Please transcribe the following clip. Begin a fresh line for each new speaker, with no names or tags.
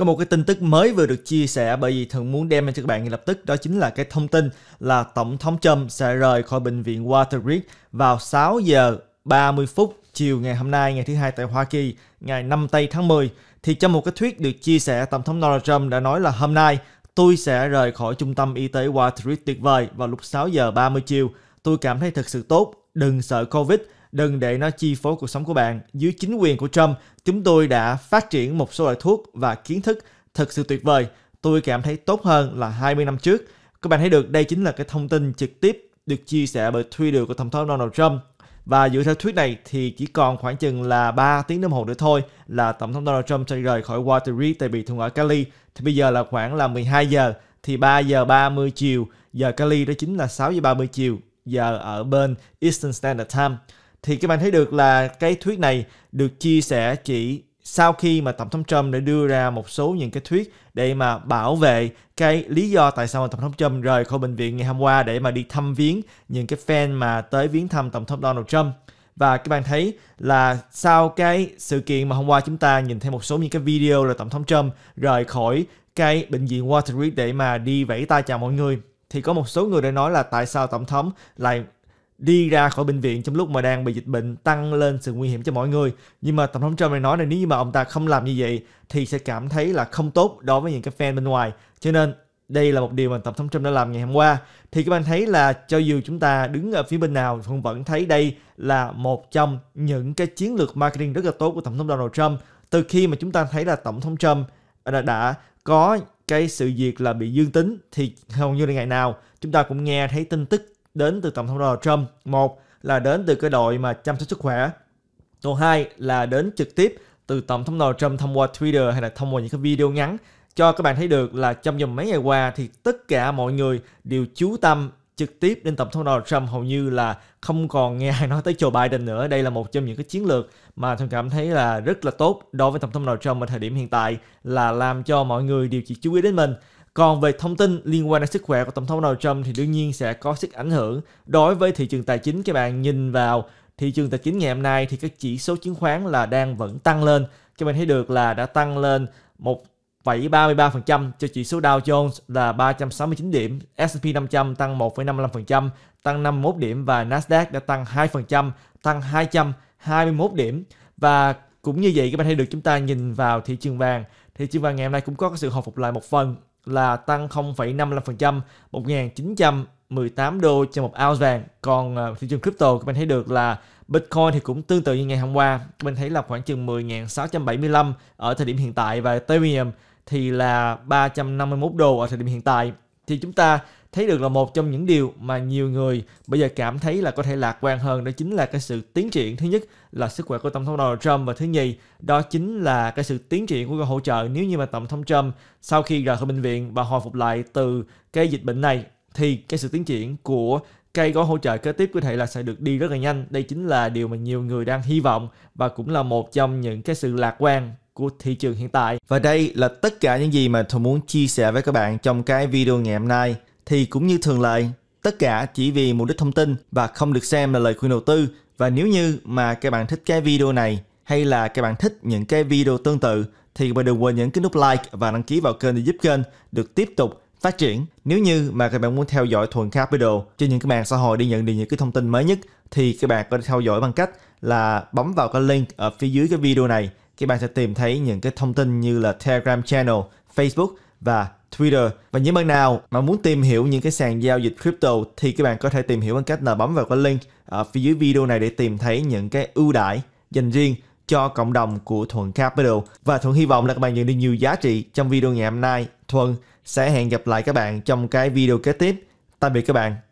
Có một cái tin tức mới vừa được chia sẻ bởi vì Thần muốn đem lên cho các bạn ngay lập tức đó chính là cái thông tin là Tổng thống Trump sẽ rời khỏi bệnh viện Watergate vào 6 giờ 30 phút chiều ngày hôm nay ngày thứ hai tại Hoa Kỳ ngày 5 tây tháng 10 thì trong một cái thuyết được chia sẻ Tổng thống Donald Trump đã nói là hôm nay tôi sẽ rời khỏi trung tâm y tế Watergate tuyệt vời vào lúc 6 giờ 30 chiều. Tôi cảm thấy thật sự tốt, đừng sợ Covid Đừng để nó chi phối cuộc sống của bạn. Dưới chính quyền của Trump, chúng tôi đã phát triển một số loại thuốc và kiến thức thật sự tuyệt vời. Tôi cảm thấy tốt hơn là 20 năm trước. Các bạn thấy được đây chính là cái thông tin trực tiếp được chia sẻ bởi Twitter của Tổng thống Donald Trump. Và dựa theo tweet này thì chỉ còn khoảng chừng là 3 tiếng đồng hồ nữa thôi là Tổng thống Donald Trump sẽ rời khỏi Walter tại bị thương ở Cali. Thì bây giờ là khoảng là 12 giờ thì 3 giờ 30 chiều giờ Cali đó chính là 6 giờ 30 chiều giờ ở bên Eastern Standard Time thì các bạn thấy được là cái thuyết này được chia sẻ chỉ sau khi mà tổng thống Trump đã đưa ra một số những cái thuyết để mà bảo vệ cái lý do tại sao mà tổng thống Trump rời khỏi bệnh viện ngày hôm qua để mà đi thăm viếng những cái fan mà tới viếng thăm tổng thống Donald Trump và các bạn thấy là sau cái sự kiện mà hôm qua chúng ta nhìn thấy một số những cái video là tổng thống Trump rời khỏi cái bệnh viện Walter để mà đi vẫy tay chào mọi người thì có một số người đã nói là tại sao tổng thống lại đi ra khỏi bệnh viện trong lúc mà đang bị dịch bệnh tăng lên sự nguy hiểm cho mọi người. Nhưng mà Tổng thống Trump này nói là nếu như mà ông ta không làm như vậy thì sẽ cảm thấy là không tốt đối với những cái fan bên ngoài. Cho nên đây là một điều mà Tổng thống Trump đã làm ngày hôm qua. Thì các bạn thấy là cho dù chúng ta đứng ở phía bên nào cũng vẫn thấy đây là một trong những cái chiến lược marketing rất là tốt của Tổng thống Donald Trump. Từ khi mà chúng ta thấy là Tổng thống Trump đã, đã có cái sự việc là bị dương tính thì hầu như là ngày nào chúng ta cũng nghe thấy tin tức đến từ Tổng thống Donald Trump. Một là đến từ cái đội mà chăm sóc sức khỏe. Còn hai là đến trực tiếp từ Tổng thống Donald Trump thông qua Twitter hay là thông qua những cái video ngắn cho các bạn thấy được là trong vòng mấy ngày qua thì tất cả mọi người đều chú tâm trực tiếp đến Tổng thống Donald Trump hầu như là không còn nghe ai nói tới Joe Biden nữa. Đây là một trong những cái chiến lược mà tôi cảm thấy là rất là tốt đối với Tổng thống Donald Trump ở thời điểm hiện tại là làm cho mọi người đều chỉ chú ý đến mình. Còn về thông tin liên quan đến sức khỏe của Tổng thống Donald Trump thì đương nhiên sẽ có sức ảnh hưởng đối với thị trường tài chính. Các bạn nhìn vào thị trường tài chính ngày hôm nay thì các chỉ số chứng khoán là đang vẫn tăng lên. Các bạn thấy được là đã tăng lên một 0,33% cho chỉ số Dow Jones là 369 điểm, S&P 500 tăng 1,55%, tăng 51 điểm và Nasdaq đã tăng 2%, tăng 221 điểm. Và cũng như vậy các bạn thấy được chúng ta nhìn vào thị trường vàng, thị trường vàng ngày hôm nay cũng có sự hồi phục lại một phần là tăng 0,55%, 1.918 đô cho một ounce vàng. Còn ờ, thị trường crypto các bạn thấy được là Bitcoin thì cũng tương tự như ngày hôm qua, các bạn thấy là khoảng chừng 10.675 ở thời điểm hiện tại và Ethereum thì là 351 đô ở thời điểm hiện tại. Thì chúng ta thấy được là một trong những điều mà nhiều người bây giờ cảm thấy là có thể lạc quan hơn đó chính là cái sự tiến triển thứ nhất là sức khỏe của tổng thống Donald Trump và thứ nhì đó chính là cái sự tiến triển của gói hỗ trợ nếu như mà tổng thống Trump sau khi rời khỏi bệnh viện và hồi phục lại từ cái dịch bệnh này thì cái sự tiến triển của cây gói hỗ trợ kế tiếp có thể là sẽ được đi rất là nhanh. Đây chính là điều mà nhiều người đang hy vọng và cũng là một trong những cái sự lạc quan của thị trường hiện tại. Và đây là tất cả những gì mà tôi muốn chia sẻ với các bạn trong cái video ngày hôm nay thì cũng như thường lệ, tất cả chỉ vì mục đích thông tin và không được xem là lời khuyên đầu tư. Và nếu như mà các bạn thích cái video này hay là các bạn thích những cái video tương tự thì bạn đừng quên nhấn cái nút like và đăng ký vào kênh để giúp kênh được tiếp tục phát triển. Nếu như mà các bạn muốn theo dõi Thuần Capital trên những cái mạng xã hội để nhận được những cái thông tin mới nhất thì các bạn có thể theo dõi bằng cách là bấm vào cái link ở phía dưới cái video này. Các bạn sẽ tìm thấy những cái thông tin như là Telegram channel, Facebook và Twitter. Và những bạn nào mà muốn tìm hiểu những cái sàn giao dịch crypto thì các bạn có thể tìm hiểu bằng cách là bấm vào cái link ở phía dưới video này để tìm thấy những cái ưu đãi dành riêng cho cộng đồng của Thuận Capital. Và Thuận hy vọng là các bạn nhận được nhiều giá trị trong video ngày hôm nay. Thuận sẽ hẹn gặp lại các bạn trong cái video kế tiếp. Tạm biệt các bạn.